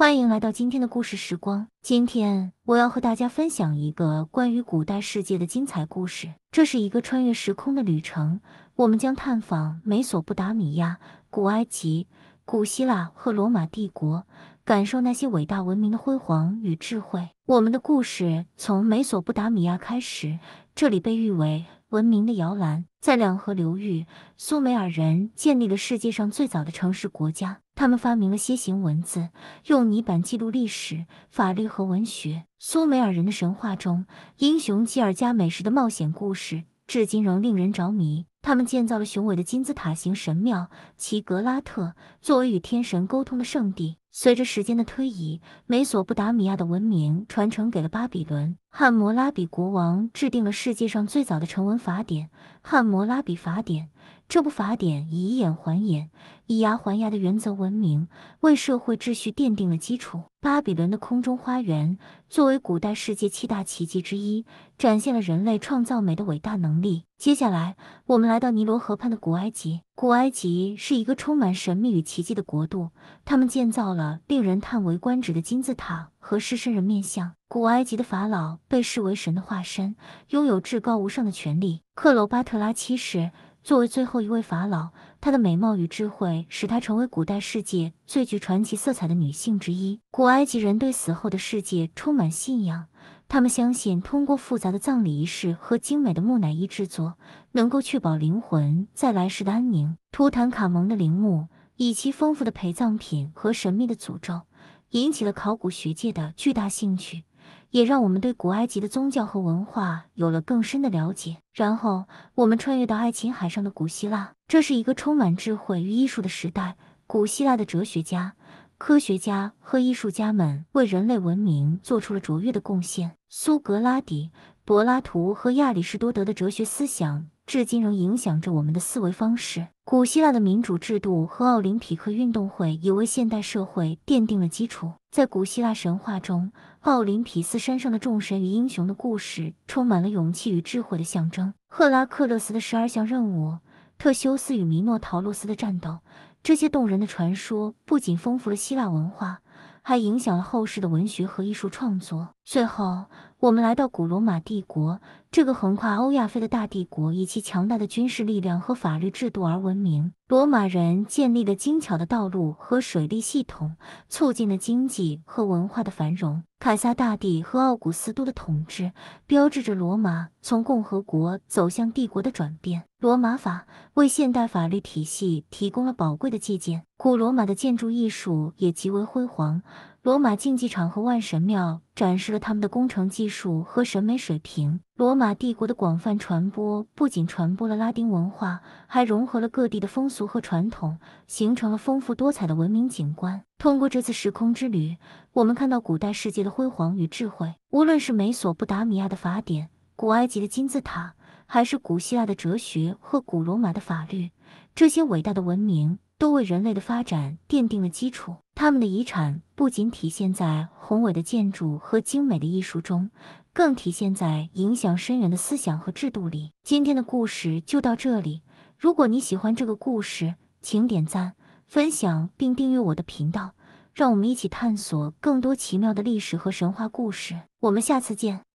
欢迎来到今天的故事时光。今天我要和大家分享一个关于古代世界的精彩故事。这是一个穿越时空的旅程，我们将探访美索不达米亚、古埃及、古希腊和罗马帝国，感受那些伟大文明的辉煌与智慧。我们的故事从美索不达米亚开始，这里被誉为文明的摇篮。在两河流域，苏美尔人建立了世界上最早的城市国家。他们发明了楔形文字，用泥板记录历史、法律和文学。苏美尔人的神话中，英雄吉尔加美什的冒险故事至今仍令人着迷。他们建造了雄伟的金字塔形神庙，奇格拉特作为与天神沟通的圣地。随着时间的推移，美索不达米亚的文明传承给了巴比伦。汉谟拉比国王制定了世界上最早的成文法典《汉谟拉比法典》。这部法典以“以眼还眼，以牙还牙”的原则闻名，为社会秩序奠定了基础。巴比伦的空中花园作为古代世界七大奇迹之一，展现了人类创造美的伟大能力。接下来，我们来到尼罗河畔的古埃及。古埃及是一个充满神秘与奇迹的国度，他们建造了令人叹为观止的金字塔和狮身人面像。古埃及的法老被视为神的化身，拥有至高无上的权力。克罗巴特拉七世作为最后一位法老，她的美貌与智慧使她成为古代世界最具传奇色彩的女性之一。古埃及人对死后的世界充满信仰，他们相信通过复杂的葬礼仪式和精美的木乃伊制作，能够确保灵魂在来世的安宁。图坦卡蒙的陵墓以其丰富的陪葬品和神秘的诅咒，引起了考古学界的巨大兴趣。也让我们对古埃及的宗教和文化有了更深的了解。然后，我们穿越到爱琴海上的古希腊，这是一个充满智慧与艺术的时代。古希腊的哲学家、科学家和艺术家们为人类文明做出了卓越的贡献。苏格拉底、柏拉图和亚里士多德的哲学思想。至今仍影响着我们的思维方式。古希腊的民主制度和奥林匹克运动会也为现代社会奠定了基础。在古希腊神话中，奥林匹斯山上的众神与英雄的故事充满了勇气与智慧的象征。赫拉克勒斯的十二项任务，特修斯与米诺陶洛斯的战斗，这些动人的传说不仅丰富了希腊文化。还影响了后世的文学和艺术创作。最后，我们来到古罗马帝国，这个横跨欧亚非的大帝国，以其强大的军事力量和法律制度而闻名。罗马人建立的精巧的道路和水利系统，促进了经济和文化的繁荣。凯撒大帝和奥古斯都的统治，标志着罗马从共和国走向帝国的转变。罗马法为现代法律体系提供了宝贵的借鉴。古罗马的建筑艺术也极为辉煌。罗马竞技场和万神庙展示了他们的工程技术和审美水平。罗马帝国的广泛传播不仅传播了拉丁文化，还融合了各地的风俗和传统，形成了丰富多彩的文明景观。通过这次时空之旅，我们看到古代世界的辉煌与智慧。无论是美索不达米亚的法典、古埃及的金字塔，还是古希腊的哲学和古罗马的法律，这些伟大的文明。都为人类的发展奠定了基础。他们的遗产不仅体现在宏伟的建筑和精美的艺术中，更体现在影响深远的思想和制度里。今天的故事就到这里。如果你喜欢这个故事，请点赞、分享并订阅我的频道，让我们一起探索更多奇妙的历史和神话故事。我们下次见。